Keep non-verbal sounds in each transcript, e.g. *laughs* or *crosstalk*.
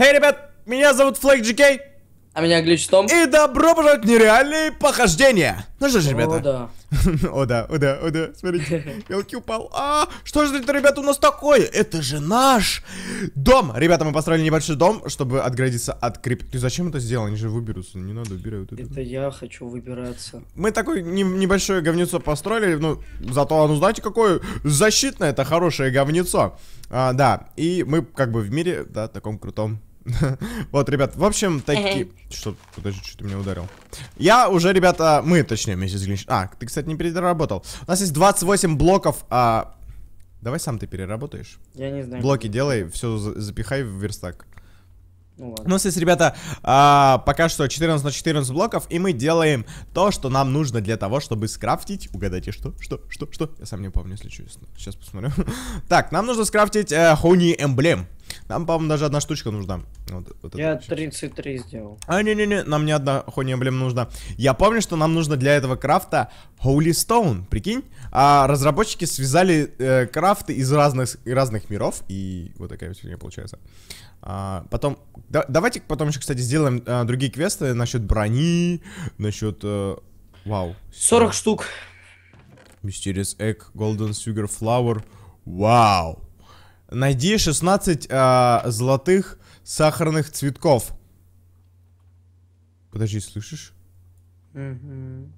Эй, ребят, меня зовут Флэк Джикей. А меня Глич Том. И добро пожаловать в нереальные похождения. Ну что ж, ребята. О, да. *laughs* О, да, о, да, о, да. Смотрите, *laughs* мелкий упал. А, что же это, ребята, у нас такое? Это же наш дом. Ребята, мы построили небольшой дом, чтобы отградиться от крип... Ты зачем это сделал? Они же выберутся. Не надо, убирай вот это. Это я хочу выбираться. Мы такое не, небольшое говнецо построили, ну, зато оно, знаете, какое защитное это хорошее говнецо. А, да, и мы как бы в мире, да, таком крутом *laughs* Вот, ребят, в общем, такие... Что, подожди, что ты меня ударил? Я уже, ребята, мы, точнее, вместе с Глинч... А, ты, кстати, не переработал. У нас есть 28 блоков, а... Давай сам ты переработаешь. Я не знаю. Блоки делай, все запихай в верстак. Ну, ладно. У нас ребята, а, пока что 14 на 14 блоков, и мы делаем то, что нам нужно для того, чтобы скрафтить... Угадайте, что? Что? Что? Что? Я сам не помню, если честно. Сейчас посмотрю. *laughs* так, нам нужно скрафтить э, Хуни Эмблем. Нам, по-моему, даже одна штучка нужна. Вот, вот Я это, 33 сделал. А, не-не-не, нам не одна хуйня, блин, нужна. Я помню, что нам нужно для этого крафта Holy Stone, прикинь? А разработчики связали э, крафты из разных, разных миров, и вот такая вот фигня получается. А, потом, да, давайте потом еще, кстати, сделаем а, другие квесты насчет брони, насчет... Э, вау. 40 штук. Mysterious Egg, Golden Sugar Flower. Вау. Найди 16 э, а, золотых сахарных цветков. Подожди, слышишь? Угу.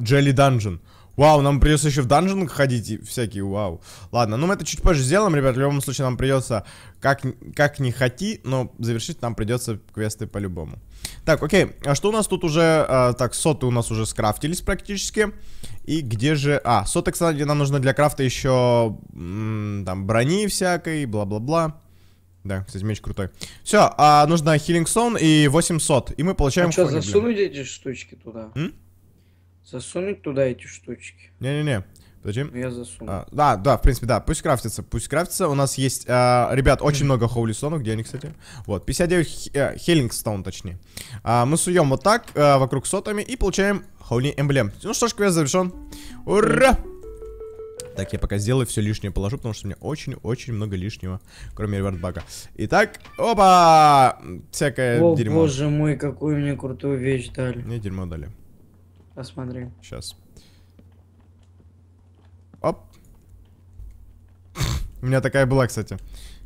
Джелли Данжен. Вау, нам придется еще в данжен ходить и всякие, вау. Ладно, ну мы это чуть позже сделаем, ребят. В любом случае нам придется, как, как не хоти, но завершить нам придется квесты по-любому. Так, окей, а что у нас тут уже... А, так, соты у нас уже скрафтились практически. И где же... А, соты, кстати, нам нужно для крафта еще... там, брони всякой, бла-бла-бла. Да, кстати, меч крутой. Все, а, нужно хилинг сон и 800. И мы получаем... А что, засунуть эти штучки туда? М? Засунуть туда эти штучки? Не-не-не. Зачем? Ну, я засуну. А, да, да, в принципе, да. Пусть крафтится, пусть крафтится. У нас есть, а, ребят, очень много хоулистонов. Где они, кстати? Вот, 59 хеллинг э, хеллингстон, точнее. А, мы суем вот так, а, вокруг сотами, и получаем хоули эмблем. Ну что ж, квест завершен. Ура! Так, я пока сделаю все лишнее положу, потому что у меня очень-очень много лишнего, кроме ревардбака. Итак, опа! Всякое О, дерьмо. боже мой, какую мне крутую вещь дали. Мне дерьмо дали. Посмотри. Сейчас. Оп. *laughs* У меня такая была, кстати.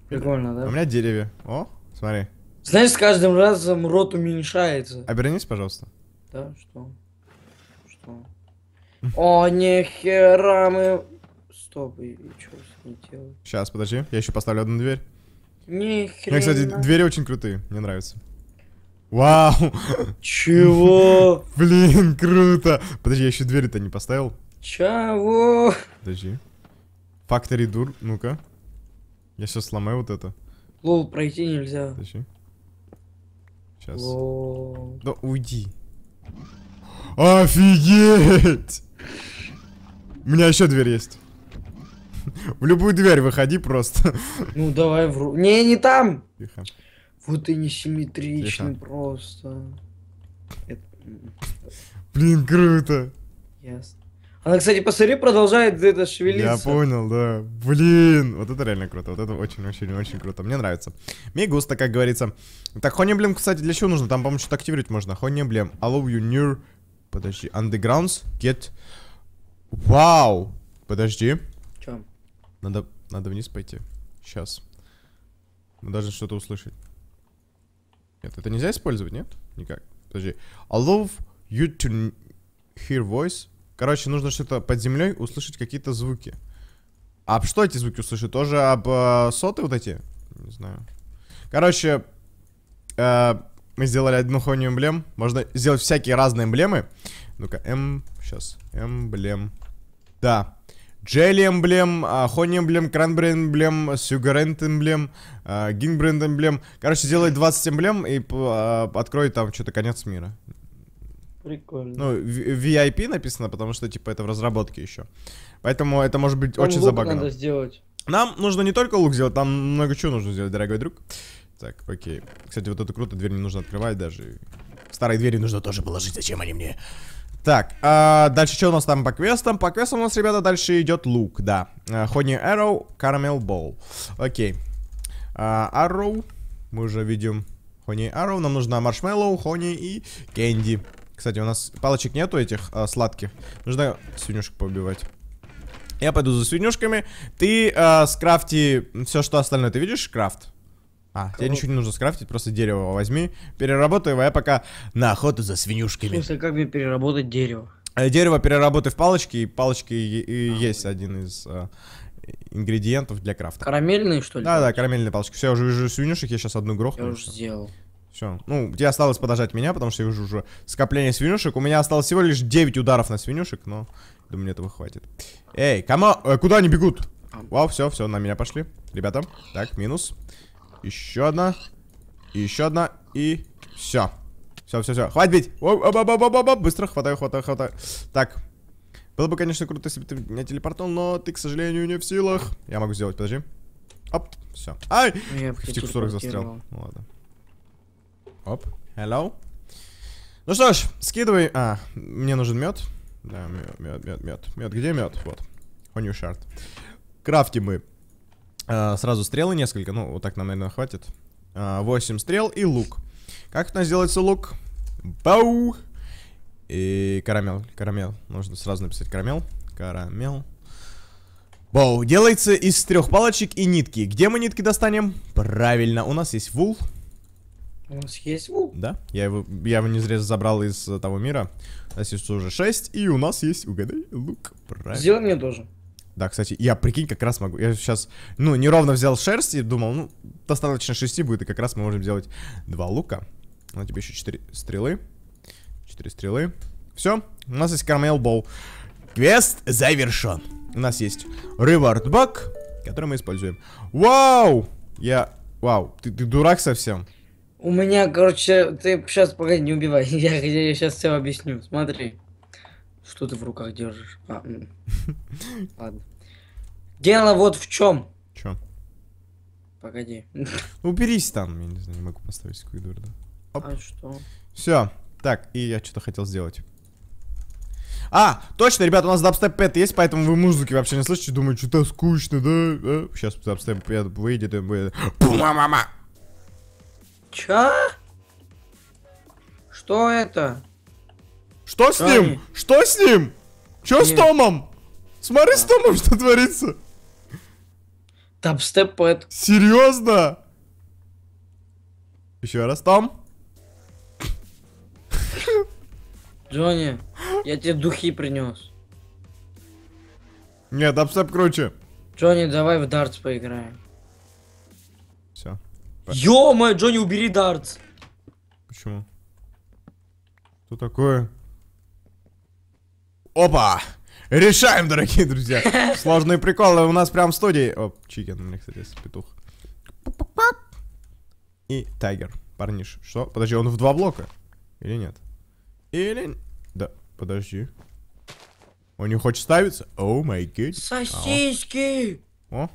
Прикольно, да? У меня деревья. О, смотри. Знаешь, с каждым разом рот уменьшается. Обернись, пожалуйста. Да, что? Что? О, нихера мы... Стоп, и, и что с ним делать? Сейчас, подожди, я еще поставлю одну дверь. Нихера. У меня, кстати, двери очень крутые, мне нравятся Вау! Чего? *laughs* Блин, круто! Подожди, я еще двери-то не поставил. Чего? Подожди. Factory дур, ну-ка. Я сейчас сломаю вот это. Лол, пройти нельзя. Подожди. Сейчас. Лол. Да уйди. Офигеть! У меня еще дверь есть. *laughs* В любую дверь выходи просто. Ну давай вру. Не, не там! Тихо. Вот и несимметрично Тихо. просто. Это... Блин, круто. Ясно. Она, кстати, посмотри, продолжает это шевелиться. Я понял, да. Блин, вот это реально круто, вот это очень-очень-очень круто. Мне нравится. Мегуста, как говорится. Так, Хони Блем, кстати, для чего нужно? Там, по-моему, что-то активировать можно. Хони I love you near... Подожди, undergrounds, get... Вау! Подожди. Чем? Надо, надо вниз пойти. Сейчас. Мы должны что-то услышать. Нет, это нельзя использовать, нет? Никак. Подожди. I love you to hear voice. Короче, нужно что-то под землей услышать какие-то звуки. А что эти звуки услышать? Тоже об э, соты вот эти? Не знаю. Короче, э, мы сделали одну хонию эмблем. Можно сделать всякие разные эмблемы. Ну-ка, М... Эм, Сейчас. Эмблем. Да. Джелли Эмблем, Хони а, Эмблем, Кранбри Эмблем, Сюгарент Эмблем, Гингбренд а, Эмблем. Короче, сделай 20 эмблем и а, открой там что-то конец мира. Прикольно. Ну, VIP написано, потому что, типа, это в разработке еще. Поэтому это может быть там очень забагано. надо сделать. Нам нужно не только лук сделать, там много чего нужно сделать, дорогой друг. Так, окей. Кстати, вот это круто, дверь не нужно открывать даже. Старые двери нужно тоже положить, зачем они мне? Так, а дальше что у нас там по квестам? По квестам у нас, ребята, дальше идет лук, да. Honey э, Arrow, Caramel Ball. Окей. А, arrow, мы уже видим Honey Arrow, нам нужна Marshmallow Honey и Candy. Кстати, у нас палочек нету этих а, сладких. Нужно свинюшек побивать. Я пойду за свинюшками. Ты а, скрафти все, что остальное. Ты видишь крафт? А, Кого? тебе ничего не нужно скрафтить, просто дерево возьми, переработай его, а я пока на охоту за свинюшками. В смысле, как мне переработать дерево? Э, дерево переработай в палочки, и палочки и, и а, есть да. один из а, ингредиентов для крафта. Карамельные, что ли? Да, да, карамельные палочки. Все, я уже вижу свинюшек, я сейчас одну грохну. Я уже все. сделал. Все. Ну, тебе осталось подождать меня, потому что я вижу уже скопление свинюшек. У меня осталось всего лишь 9 ударов на свинюшек, но думаю, мне этого хватит. Эй, кома, Э, куда они бегут? А. Вау, все, все, на меня пошли. Ребята, так, минус. Еще одна. И еще одна. И все. Все, все, все. Хватит бить. О, оп, оп, оп, оп, оп. Быстро хватай, хватай, хватай. Так. Было бы, конечно, круто, если бы ты меня телепортнул, но ты, к сожалению, не в силах. Я могу сделать, подожди. Оп, все. Ай! Ну, я в тих застрял. Ну, ладно. Оп. Hello. Ну что ж, скидывай. А, мне нужен мед. Да, мед, мед, мед, мед. Мед, где мед? Вот. On your shard. Крафтим мы. Э, сразу стрелы несколько, ну, вот так нам, наверное, хватит. А, э, 8 стрел и лук. Как у нас делается лук? Бау! И карамел, карамел. Нужно сразу написать карамел. Карамел. Боу делается из трех палочек и нитки. Где мы нитки достанем? Правильно, у нас есть вул. У нас есть вул? Да, я его, я его не зря забрал из э, того мира. У нас есть уже 6, и у нас есть, угадай, лук. Правильно. Сделай мне тоже. Да, кстати, я, прикинь, как раз могу. Я сейчас, ну, неровно взял шерсть и думал, ну, достаточно шести будет, и как раз мы можем сделать два лука. Ну, тебе еще четыре стрелы. Четыре стрелы. Все, у нас есть кармел боу. Квест завершен. У нас есть ревард бак, который мы используем. Вау! Я... Вау, ты, ты дурак совсем. У меня, короче, ты сейчас, погоди, не убивай. *laughs* Я, я, я сейчас все объясню. Смотри. Что ты в руках держишь? А, *laughs* Ладно. Дело вот в чем. Чем? Погоди. *laughs* Ну, уберись там, я не знаю, не могу поставить да. А что? Все. Так, и я что-то хотел сделать. А, точно, ребят, у нас дабстеп 5 есть, поэтому вы музыки вообще не слышите. Думаю, что-то скучно, да? да? Сейчас дабстеп 5 выйдет и будет... Пу-мама-мама! Чё? Что это? Что с ним? Что с ним? Что с Томом? Смотри с Томом, что творится. Тапстеп поэт. Серьезно? Еще раз там. Джонни, я тебе духи принес. Нет, дабстеп круче. Джонни, давай в дартс поиграем. Все. Ё-моё, Джонни, убери дартс. Почему? Что такое? Опа! Решаем, дорогие друзья. *laughs* Сложные приколы у нас прям в студии. О, чикен, у меня, кстати, есть петух. И тайгер. Парниш, что? Подожди, он в два блока? Или нет? Или... Да, подожди. Он не хочет ставиться? О май гид. Сосиски! О. О,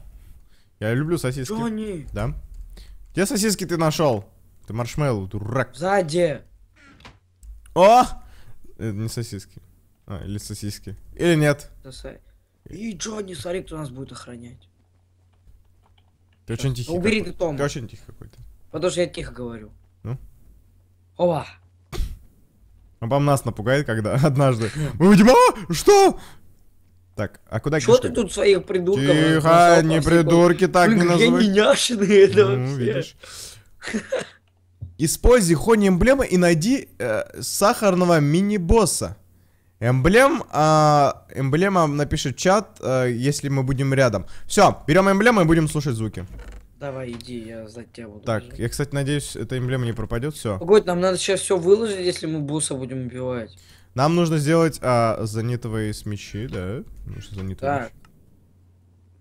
я люблю сосиски. Джонни. Да? Где сосиски ты нашел? Ты маршмеллоу, дурак. Сзади. О! Это не сосиски. А, или сосиски. Или нет? И Джонни, смотри, кто нас будет охранять. Ты очень тихий. Ну, убери ты Тома. Ты очень тихий какой-то. Потому что я тихо говорю. Ну? Ова. А вам нас напугает, когда *laughs* однажды... Мы выйдем, а? Что? Так, а куда Что ты тут своих придурков? Тихо, не придурки так не называй. Я не няшины это вообще. видишь. Используй хони эмблемы и найди э, сахарного мини-босса. Эмблем, э, эмблема напишет чат, э, если мы будем рядом. Все, берем эмблему и будем слушать звуки. Давай, иди, я за тебя буду. Так, я, кстати, надеюсь, эта эмблема не пропадет, все. Погодь, нам надо сейчас все выложить, если мы босса будем убивать. Нам нужно сделать а, занитовые с мечи, да? Нужно занитовые так.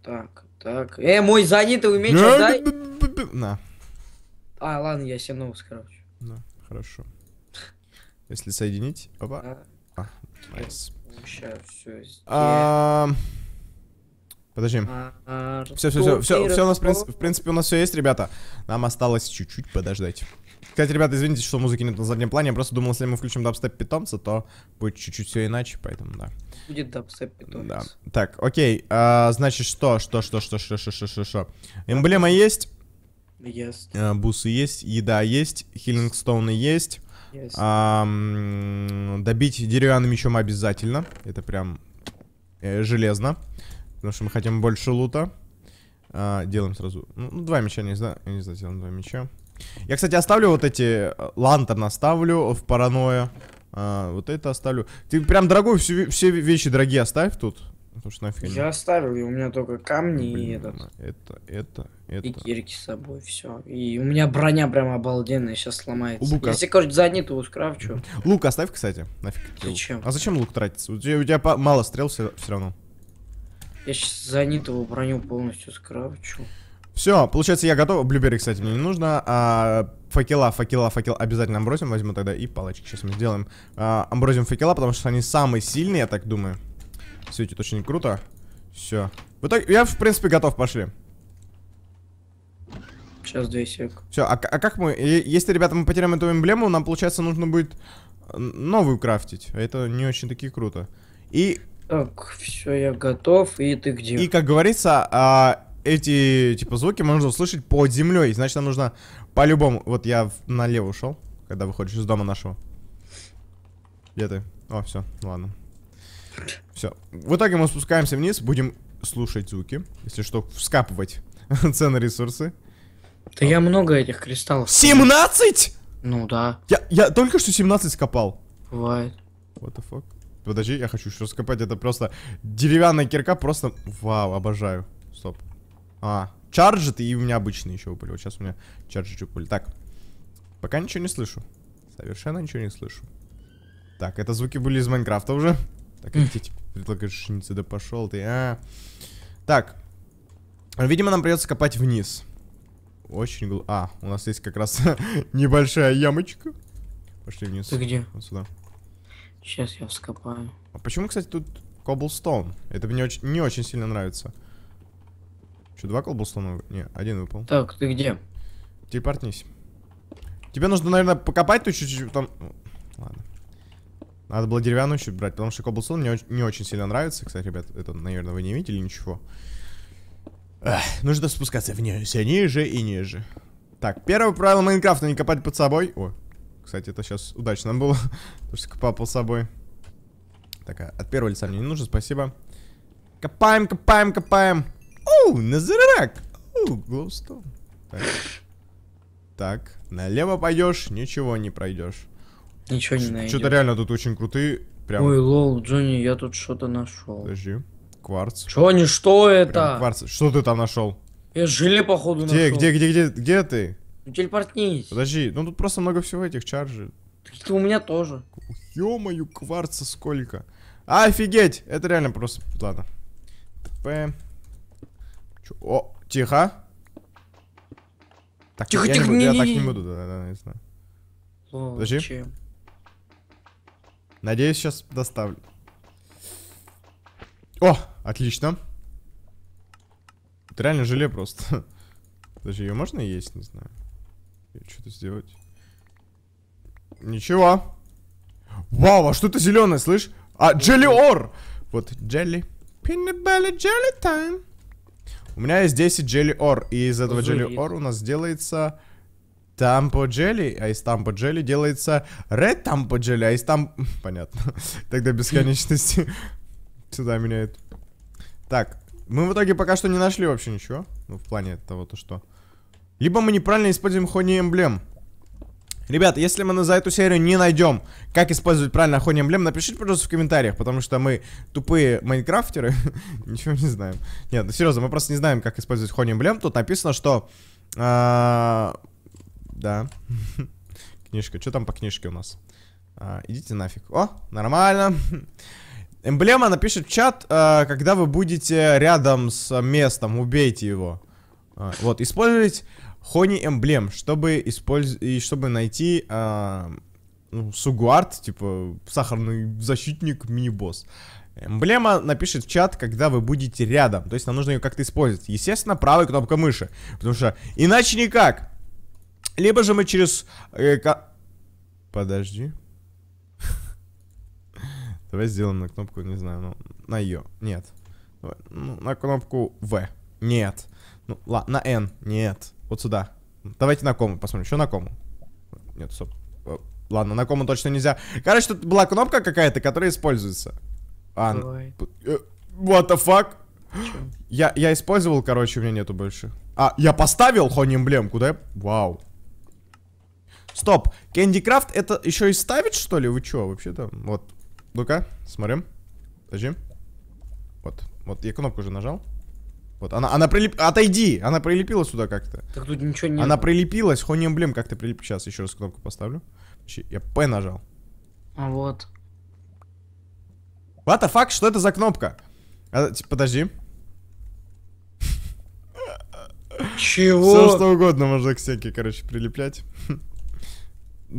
Так, так. Э, мой занитовый меч отдай. На. А, ладно, я себе новость, короче. Да, хорошо. Если соединить, опа. А. А, Найс. А, подожди. Все, а, а, все, все, все, все у нас, в принципе, у нас все есть, ребята. Нам осталось чуть-чуть подождать. Кстати, ребята, извините, что музыки нет на заднем плане. Я просто думал, если мы включим дабстеп питомца, то будет чуть-чуть все иначе, поэтому да. Будет дабстеп питомца. Да. Так, окей. значит, что, что, что, что, что, что, что, что, что. Эмблема есть? Есть. Бусы есть, еда есть, Хилинг хиллингстоуны есть добить деревянным мечом обязательно. Это прям э, железно. Потому что мы хотим больше лута. А, делаем сразу. Ну, ну, два меча не знаю. Я не знаю, сделаем два меча. Я, кстати, оставлю вот эти э, лантерн оставлю в паранойя. А, вот это оставлю. Ты прям дорогой, все, все вещи дорогие оставь тут. Потому что нафиг. Я оставил, и у меня только камни Блин, и этот. Это, это, это. И кирки с собой, все. И у меня броня прям обалденная, сейчас сломается. Лук, Если, короче, за одни, то ускрафчу. Лук оставь, кстати. Нафиг. Зачем? А зачем лук тратится? У тебя, у тебя мало стрел все, все равно. Я сейчас за броню полностью скрафчу. Все, получается, я готов. Блюберри, кстати, мне не нужно. А, факела, факела, факел обязательно амброзим возьму тогда и палочки сейчас мы сделаем. А, амброзим факела, потому что они самые сильные, я так думаю. Светит очень круто. Все. В итоге, я, в принципе, готов, пошли. Сейчас две сек. Все, а, а как мы... Если, ребята, мы потеряем эту эмблему, нам, получается, нужно будет э, новую крафтить. А это не очень-таки круто. И... Так, все, я готов. И ты где? И, как говорится, а, эти, типа, звуки можно услышать под землей. Значит, нам нужно по-любому... Вот я налево ушел, когда выходишь из дома нашего. Где ты? О, все, ладно. Все. В итоге мы спускаемся вниз, будем слушать звуки. Если что, вскапывать *laughs* цены ресурсы. Да я много этих кристаллов. 17? Ну да. Я, я только что 17 скопал. Бывает. What the fuck? Подожди, я хочу еще раскопать. Это просто деревянная кирка, просто... Вау, обожаю. Стоп. А, чарджит и у меня обычный еще упали. Вот сейчас у меня чарджит упали. Так, пока ничего не слышу. Совершенно ничего не слышу. Так, это звуки были из Майнкрафта уже. Так, а *laughs* ты предлагаешь шиниться, да пошел ты, а. Так. Видимо, нам придется копать вниз. Очень глубоко. А, у нас есть как раз *laughs* небольшая ямочка. Пошли вниз. Ты где? Вот сюда. Сейчас я вскопаю. А почему, кстати, тут коблстоун? Это мне очень, не очень сильно нравится. Что, два коблстона? Не, один выпал. Так, ты где? Телепортнись. Тебе нужно, наверное, покопать тут чуть-чуть там... Ну, ладно. Надо было деревянную щит брать, потому что Cobblestone мне не очень сильно нравится. Кстати, ребят, это, наверное, вы не видели ничего. Эх, нужно спускаться вниз, ниже и ниже. Так, первое правило Майнкрафта, не копать под собой. О, кстати, это сейчас удачно было, *laughs* потому что копал под собой. Так, а от первого лица мне не нужно, спасибо. Копаем, копаем, копаем. Оу, Назарак. Оу, Глоустон. Так. так, налево пойдешь, ничего не пройдешь. Ничего не найдешь. Что-то реально тут очень крутые. Прям. Ой, лол, Джонни, я тут что-то нашел. Подожди. Кварц. Джонни, что это? Прям кварц. Что ты там нашел? Я желе, походу, где, нашел. Где, где, где, где ты? Ну, телепортнись. Подожди, ну тут просто много всего этих чаржей. Это у меня тоже. Ё-мою, кварца сколько. Офигеть! Это реально просто... Ладно. ТП. Чё? О, тихо. Так, тихо, я тихо, не, буду, не, я не, так не, не буду, да, да, не знаю. Подожди. Чем? Надеюсь, сейчас доставлю. О, отлично. Это реально желе просто. *laughs* Даже ее можно есть, не знаю. Что-то сделать. Ничего. Вау, а что-то зеленое, слышь? А, джелли ор! Вот, джелли. Peanut belly тайм У меня есть 10 джелли ор, и из этого джелли ор у нас делается тампо джели, а из тампо джели делается ред тампо джели, а из там... *laughs* Понятно. *laughs* Тогда бесконечности *laughs* сюда меняет. Так, мы в итоге пока что не нашли вообще ничего. Ну, в плане того, то что... Либо мы неправильно используем хони эмблем. Ребят, если мы за эту серию не найдем, как использовать правильно Хони Эмблем, напишите, пожалуйста, в комментариях, потому что мы тупые майнкрафтеры, ничего не знаем. Нет, ну серьезно, мы просто не знаем, как использовать Хони Эмблем. Тут написано, что а, да. *laughs* Книжка, что там по книжке у нас? А, идите нафиг. О, нормально. Эмблема напишет в чат, а, когда вы будете рядом с местом, убейте его. А, вот, использовать Хони эмблем, чтобы использ... и чтобы найти э, ну, сугуард, типа сахарный защитник мини-босс. Эмблема напишет в чат, когда вы будете рядом. То есть нам нужно ее как-то использовать. Естественно, правой кнопкой мыши. Потому что иначе никак. Либо же мы через... Э, подожди. *laughs* Давай сделаем на кнопку, не знаю, ну, на ее. Нет. Ну, на кнопку В. Нет. Ну, ладно, на Н Нет. Вот сюда. Давайте на кому посмотрим. Еще на кому? Нет, стоп. Э, ладно, на кому точно нельзя. Короче, тут была кнопка какая-то, которая используется. А, э, What the fuck? Я, я использовал, короче, у меня нету больше. А, я поставил хони эмблемку, да? Вау. Стоп. Кэнди Крафт это еще и ставить, что ли? Вы чё, вообще-то? Вот. Ну-ка, смотрим. Подожди. Вот. Вот, я кнопку уже нажал. Вот, она, она прилип, Отойди! Она прилепила сюда как-то. Так тут ничего не Она было. прилепилась, хони эмблем как-то прилип, Сейчас еще раз кнопку поставлю. Я П нажал. А вот. What the fuck? Что это за кнопка? А, типа, подожди. Чего? Все что угодно можно к стенке, короче, прилеплять.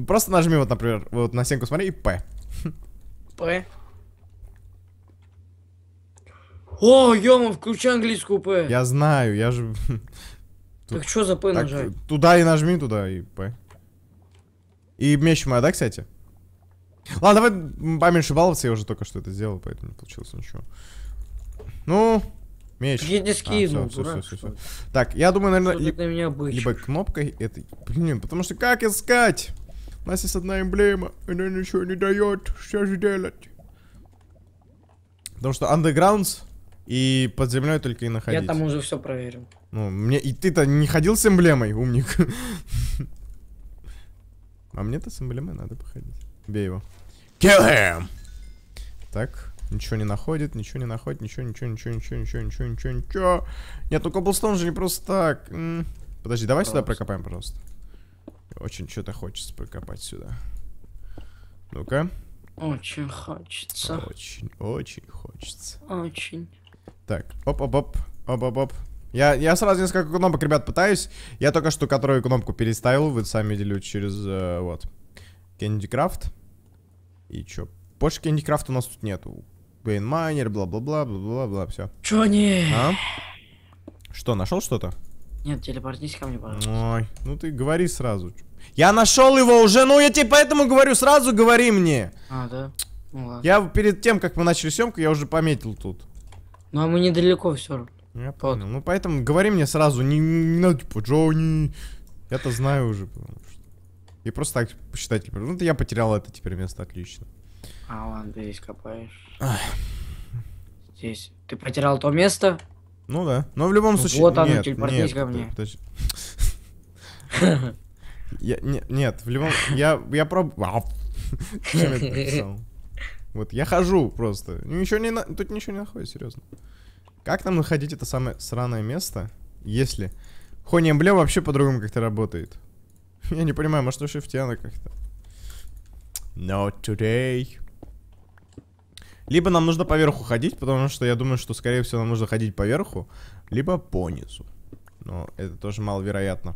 Просто нажми вот, например, вот на стенку смотри и П. П. О, ё включи английскую П. Я знаю, я же... *laughs* Так что за П нажать? Туда и нажми, туда и П. И меч моя, да, кстати? Ладно, давай поменьше баловаться, я уже только что это сделал, поэтому не получилось ничего. Ну, меч. Я диски а, все, дурак, все, все, все. Так, я думаю, наверное, на меня либо кнопкой этой... Блин, потому что как искать? У нас есть одна эмблема, она ничего не дает. Что же делать? Потому что Undergrounds и под землей только и находить. Я там уже все проверил. Ну, мне и ты-то не ходил с эмблемой, умник. А мне-то с эмблемой надо походить. Бей его. Kill him! Так, ничего не находит, ничего не находит, ничего, ничего, ничего, ничего, ничего, ничего, ничего, ничего. Нет, ну Коблстоун же не просто так. Подожди, давай сюда прокопаем, пожалуйста. Очень что-то хочется прокопать сюда. Ну-ка. Очень хочется. Очень, очень хочется. Очень. Так, оп-оп-оп, оп-оп-оп. Я, я сразу несколько кнопок, ребят, пытаюсь. Я только что которую кнопку переставил, вы сами делю через, э, вот, Candy Craft. И чё? Больше Candy Craft у нас тут нету. Гейнмайнер, бла-бла-бла, бла-бла-бла, все. Чё не? А? Что, нашел что-то? Нет, телепортись ко мне, пожалуйста. Ой, ну ты говори сразу. Я нашел его уже, ну я тебе поэтому говорю, сразу говори мне. А, да? Ну ладно. Я перед тем, как мы начали съемку, я уже пометил тут. Ну а мы недалеко все равно. Я вот. Ну поэтому говори мне сразу, не, не надо типа Джонни. Я-то знаю уже, потому что. И просто так посчитать теперь. Ну, я потерял это теперь место, отлично. А, ладно, ты здесь копаешь. Ах. Здесь. Ты потерял то место, ну да. Но в любом случае. Вот оно, телепортись ко мне. *laughs* Я, нет, в любом... Я, я пробовал. *laughs* Вот, я хожу просто. Ну, ничего не... На... Тут ничего не находит, серьезно. Как нам находить это самое сраное место, если... Хони Эмблем вообще по-другому как-то работает. Я не понимаю, может, у шифтяна как-то. No today. Либо нам нужно поверху ходить, потому что я думаю, что, скорее всего, нам нужно ходить поверху, либо по низу. Но это тоже маловероятно.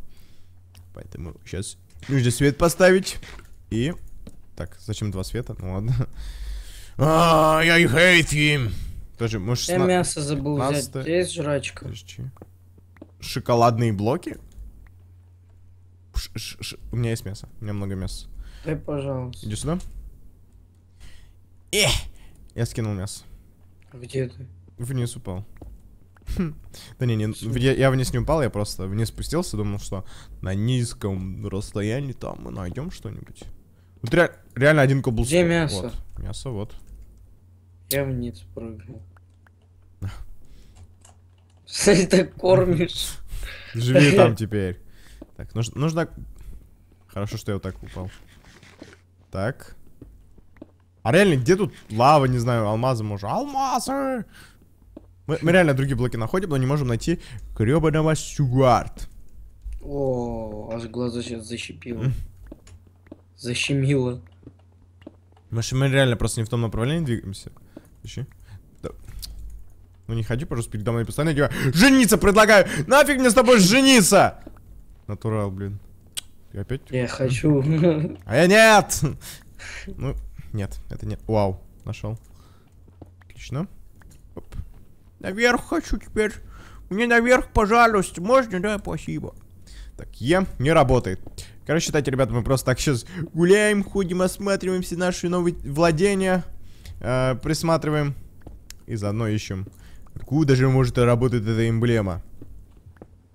Поэтому сейчас нужно свет поставить. И... Так, зачем два света? Ну ладно. *laughs* А, я их hate him. Тоже, может, Я мясо забыл 15... взять. Здесь жрачка. Подожди. Шоколадные блоки? Ш -ш -ш у меня есть мясо. У меня много мяса. Дай, пожалуйста. Иди сюда. Эх! Я скинул мясо. Где ты? Вниз упал. *laughs* Да не, не, я, вниз не упал, я просто вниз спустился, думал, что на низком расстоянии там мы найдем что-нибудь. Вот ре реально один коблстон. Где мясо? Вот. Мясо, вот. Я вниз прыгнул. Что ты кормишь? *laughs* Живи там *laughs* теперь. Так, нужно... Хорошо, что я вот так упал. Так. А реально, где тут лава, не знаю, алмазы, может? Алмазы! Мы, мы реально другие блоки находим, но не можем найти гребаного Сюгард. О, аж глаза сейчас защипило. Защемило. Мы же мы реально просто не в том направлении двигаемся. Ищи. Да. Ну не ходи, пожалуйста, передо мной постоянно тебя. Жениться предлагаю! Нафиг мне с тобой жениться! Натурал, блин. Ты опять? Я хочу. А я нет! Ну, нет, это не... Вау, нашел. Отлично. Оп. Наверх хочу теперь. Мне наверх, пожалуйста. Можно? Да, спасибо. Так, Е не работает. Короче, считайте, ребята, мы просто так сейчас гуляем, ходим, осматриваем все наши новые владения. Э, присматриваем. И заодно ищем, откуда же может работать эта эмблема.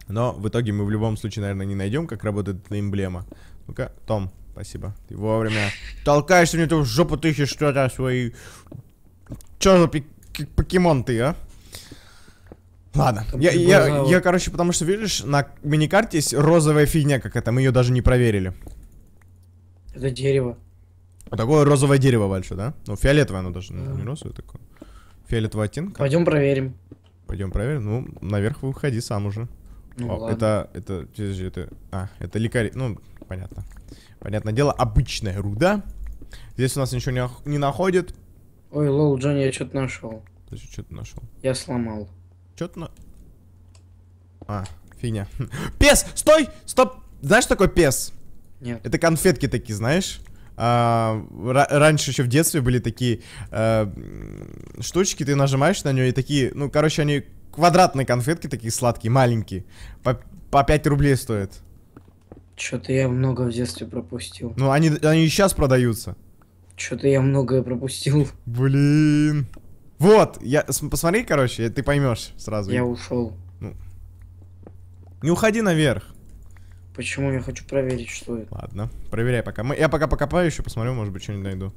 Но в итоге мы в любом случае, наверное, не найдем, как работает эта эмблема. Ну-ка, Том, Спасибо. Ты вовремя толкаешься мне тут в жопу тыщешь что-то свои... Чё за покемон ты, а? Ладно. Я, я, я, я, короче, потому что, видишь, на миникарте есть розовая фигня какая-то, мы ее даже не проверили. Это дерево. Вот такое розовое дерево большое, да? Ну, фиолетовое оно даже, да. не розовое такое. Фиолетовый оттенок. Пойдем проверим. Пойдем проверим. Ну, наверх выходи сам уже. Ну, О, ладно. это, это, это, а, это лекарь, ну, понятно. Понятное дело, обычная руда. Здесь у нас ничего не, не находит. Ой, лол, Джонни, я что-то нашел. Ты что что-то нашел? Я сломал. Что-то на... А, фигня. *laughs* Пес, стой, стоп. Знаешь, такой пес? Нет. Это конфетки такие, знаешь? А, раньше еще в детстве были такие а, штучки, ты нажимаешь на нее и такие, ну, короче, они квадратные конфетки такие сладкие, маленькие. По, по 5 рублей стоят. Что-то я много в детстве пропустил. Ну, они, они и сейчас продаются. Что-то я многое пропустил. Блин. Вот, я посмотри, короче, ты поймешь сразу. Я ушел. Ну. Не уходи наверх. Почему я хочу проверить, что это? Ладно, проверяй пока. я пока покопаю еще, посмотрю, может быть, что-нибудь найду.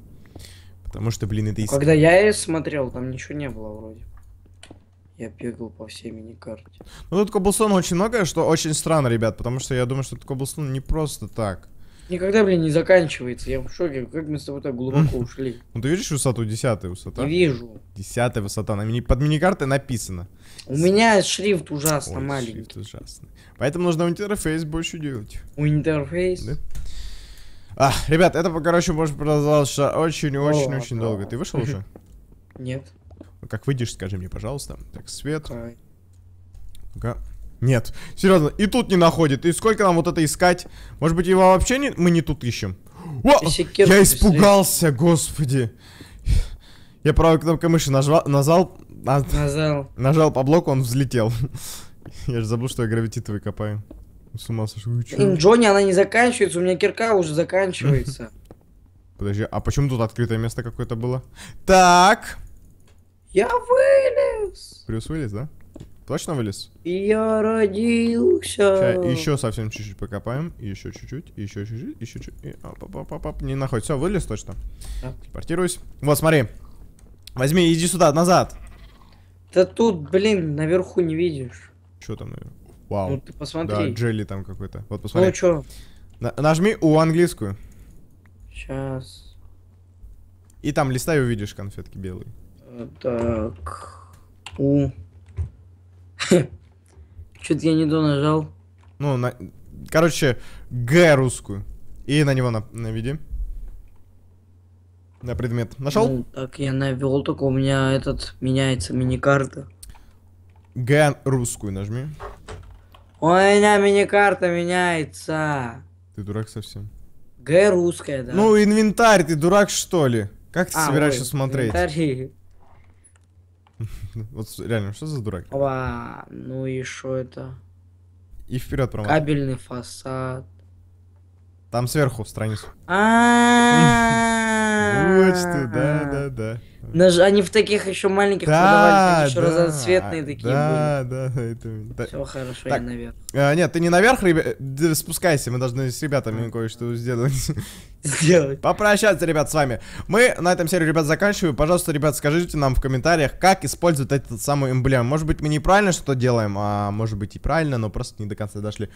Потому что, блин, это ну, иск... Когда я смотрел, там ничего не было вроде. Я бегал по всей мини-карте. Ну тут коблстон очень много, что очень странно, ребят, потому что я думаю, что этот коблстон не просто так. Никогда, блин, не заканчивается. Я в шоке, как мы с тобой так глубоко *laughs* ушли. Ну ты видишь высоту, десятая высота? Не вижу. Десятая высота, на мини... под миникартой написано. У меня шрифт ужасно Ой, маленький. шрифт ужасный. Поэтому нужно интерфейс больше делать. У интерфейс? Да. А, ребят, это, короче, может продолжаться очень-очень-очень долго. Ты вышел уже? *laughs* Нет. Как выйдешь, скажи мне, пожалуйста. Так, свет. ну Нет, серьезно, и тут не находит. И сколько нам вот это искать? Может быть, его вообще не... мы не тут ищем? О! Я испугался, господи. Я правой кнопкой мыши нажал... нажал, Назал. А, нажал по блоку, он взлетел. Я же забыл, что я гравититовый копаю. С ума сошел. Джонни, она не заканчивается, у меня кирка уже заканчивается. *laughs* Подожди, а почему тут открытое место какое-то было? Так. Я вылез. Брюс вылез, да? Точно вылез? Я родился. еще совсем чуть-чуть покопаем. Еще чуть-чуть, еще чуть-чуть, еще чуть-чуть. Не находит. Все, вылез точно. Телепортируюсь. Вот, смотри. Возьми, иди сюда, назад. Да тут, блин, наверху не видишь. Что там наверху? Вау. Ну ты посмотри. Да, джелли там какой-то. Вот ну посмотри. Ну что? нажми у английскую. Сейчас. И там листай увидишь конфетки белые. Так. У. *laughs* чё то я не до нажал. Ну, на... короче, Г русскую. И на него на... наведи. На предмет. Нашел? Ну, так, я навел, только у меня этот меняется мини-карта. Г русскую нажми. У меня мини-карта меняется. Ты дурак совсем. Г русская, да. Ну, инвентарь, ты дурак что ли? Как ты а, собираешься ой, смотреть? Инвентарь. *laughs* *laughs* Вот реально, что за дурак? А, ну и что это? И вперед промотай. Кабельный фасад. Там сверху страницу. А. Вот что, да, да, да. Наж... Они в таких еще маленьких да, продавались, они да, еще разноцветные такие да, были. Да, да, это... Да. Все хорошо, так. я наверх. А, нет, ты не наверх, ребят, спускайся, мы должны с ребятами кое-что сделать. *laughs* Сделать. Попрощаться, ребят, с вами. Мы на этом серию, ребят, заканчиваем. Пожалуйста, ребят, скажите нам в комментариях, как использовать этот самый эмблем. Может быть, мы неправильно что делаем, а может быть и правильно, но просто не до конца дошли.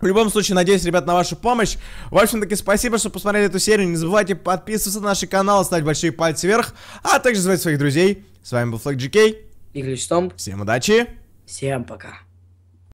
В любом случае, надеюсь, ребят, на вашу помощь. В общем-таки, спасибо, что посмотрели эту серию. Не забывайте подписываться на наш канал, ставить большие пальцы вверх, а также звать своих друзей. С вами был Флэг Джикей. Игорь Штомп. Всем удачи. Всем пока.